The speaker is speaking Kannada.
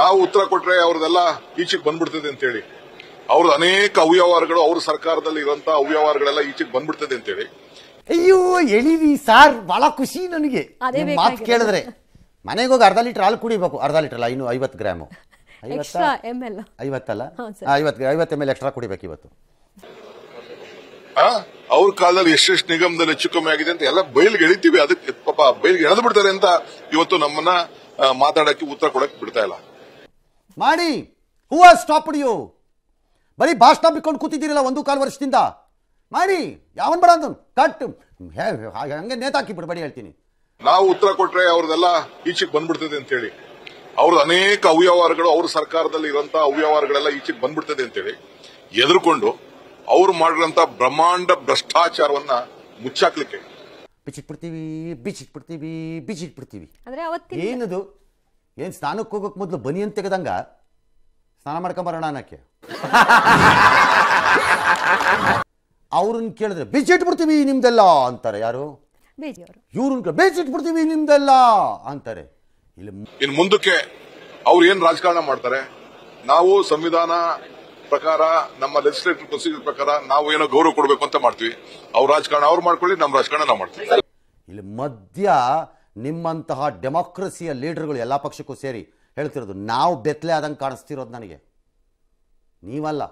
ನಾವು ಉತ್ತರ ಕೊಟ್ರೆ ಅವ್ರದೆಲ್ಲ ಈಚೆಗೆ ಬಂದ್ಬಿಡ್ತದೆ ಹೇಳಿ ಅವ್ರದ್ದು ಅನೇಕ ಅವ್ಯವಹಾರಗಳು ಅವ್ರ ಸರ್ಕಾರದಲ್ಲಿ ಇರುವಂತಹ ಅವ್ಯವಹಾರಗಳೆಲ್ಲ ಈಚೆಗೆ ಬಂದ್ಬಿಡ್ತದೆ ಹೇಳಿ ಅಯ್ಯೋ ಎಳಿವಿ ಸಾರ್ ಬಹಳ ಖುಷಿ ನನಗೆ ಮಾತು ಕೇಳಿದ್ರೆ ಮನೆಗೆ ಹೋಗಿ ಅರ್ಧ ಲೀಟರ್ ಹಾಲು ಕುಡಿಬೇಕು ಅರ್ಧ ಲೀಟರ್ ಅಲ್ಲ ಇನ್ನು ಐವತ್ತು ಗ್ರಾಮು ಐವತ್ತಲ್ಲ ಐವತ್ತು ಐವತ್ತು ಎಮ್ ಎಲ್ ಎಕ್ಸ್ಟ್ರಾ ಕುಡಿಬೇಕು ಇವತ್ತು ಅವ್ರ ಕಾಲದಲ್ಲಿ ಎಷ್ಟೆಷ್ಟು ನಿಗಮದಲ್ಲಿ ಹೆಚ್ಚು ಕಮ್ಮಿ ಆಗಿದೆ ಅಂತ ಎಲ್ಲ ಬೈಲ್ಗೆ ಎಳಿತೀವಿ ಅದಕ್ಕೆ ಪಾಪ ಬೈಲ್ಗೆ ಎಳೆದು ಬಿಡ್ತಾರೆ ಅಂತ ಇವತ್ತು ನಮ್ಮನ್ನ ಮಾತಾಡಕ್ಕೆ ಉತ್ತರ ಕೊಡಕ್ ಬಿಡ್ತಾ ಇಲ್ಲ ಮಾಡಿ ಹೂ ಆರ್ ಸ್ಟಾಪ್ ಯು ಬರೀ ಭಾಷಣ ಬಿಟ್ಕೊಂಡು ಕೂತಿದ್ದೀರಲ್ಲ ಒಂದು ಕಾಲು ವರ್ಷದಿಂದ ಮಾಡಿ ಯಾವನ್ ಬಡ ಅಂತ ಕಟ್ ಹಂಗೆ ನೇತಾಕಿ ಬಡಿ ಹೇಳ್ತೀನಿ ನಾವು ಉತ್ತರ ಕೊಟ್ರೆ ಅವ್ರದೆಲ್ಲ ಈಚೆಗೆ ಬಂದ್ಬಿಡ್ತದೆ ಅಂತ ಹೇಳಿ ಅವ್ರದ್ದು ಅನೇಕ ಅವ್ಯವಹಾರಗಳು ಅವ್ರ ಸರ್ಕಾರದಲ್ಲಿ ಇರುವಂತಹ ಅವ್ಯವಹಾರಗಳೆಲ್ಲ ಈಚೆಗೆ ಬಂದ್ಬಿಡ್ತದೆ ಅಂತೇಳಿ ಎದುರುಕೊಂಡು ಅವ್ರು ಮಾಡಿರೋಂಥ ಬ್ರಹ್ಮಾಂಡ ಭ್ರಷ್ಟಾಚಾರವನ್ನ ಮುಚ್ಚಾಕ್ಲಿಕ್ಕೆ ಬಿಚ್ಚಿಟ್ಬಿಡ್ತೀವಿ ಬಿಚ್ಚಿಟ್ಬಿಡ್ತೀವಿ ಬಿಚ್ಚಿಟ್ಬಿಡ್ತೀವಿ ಏನದು ಏನು ಸ್ನಾನಕ್ಕೆ ಹೋಗೋಕೆ ಮೊದಲು ಬನಿಯನ್ ತೆಗೆದಂಗ ಸ್ನಾನ ಬರೋಣ ಅನ್ನಕ್ಕೆ ಅವ್ರನ್ನ ಕೇಳಿದ್ರೆ ಇಟ್ಬಿಡ್ತೀವಿ ನಿಮ್ದೆಲ್ಲ ಅಂತಾರೆ ಯಾರು ಇವ್ರನ್ನ ಇಟ್ಬಿಡ್ತೀವಿ ನಿಮ್ದೆಲ್ಲ ಅಂತಾರೆ ಇಲ್ಲಿ ಮುಂದಕ್ಕೆ ಅವ್ರು ಏನ್ ರಾಜಕಾರಣ ಮಾಡ್ತಾರೆ ನಾವು ಸಂವಿಧಾನ ಪ್ರಕಾರ ನಮ್ಮ ಲೆಜಿಸ್ಲೇಟಿವ್ ಪ್ರೊಸೀಜರ್ ಪ್ರಕಾರ ನಾವು ಏನೋ ಗೌರವ ಕೊಡಬೇಕು ಅಂತ ಮಾಡ್ತೀವಿ ಅವ್ರ ರಾಜಕಾರಣ ಅವ್ರು ಮಾಡ್ಕೊಳ್ಳಿ ನಮ್ಮ ರಾಜಕಾರಣ ನಾವು ಮಾಡ್ತೀವಿ ಇಲ್ಲಿ ಮಧ್ಯ ನಿಮ್ಮಂತಹ ಡೆಮೋಕ್ರಸಿಯ ಲೀಡರ್ಗಳು ಎಲ್ಲ ಪಕ್ಷಕ್ಕೂ ಸೇರಿ ಹೇಳ್ತಿರೋದು ನಾವು ಬೆತ್ತಲೆ ಆದಂಗೆ ಕಾಣಿಸ್ತಿರೋದು ನನಗೆ ನೀವಲ್ಲ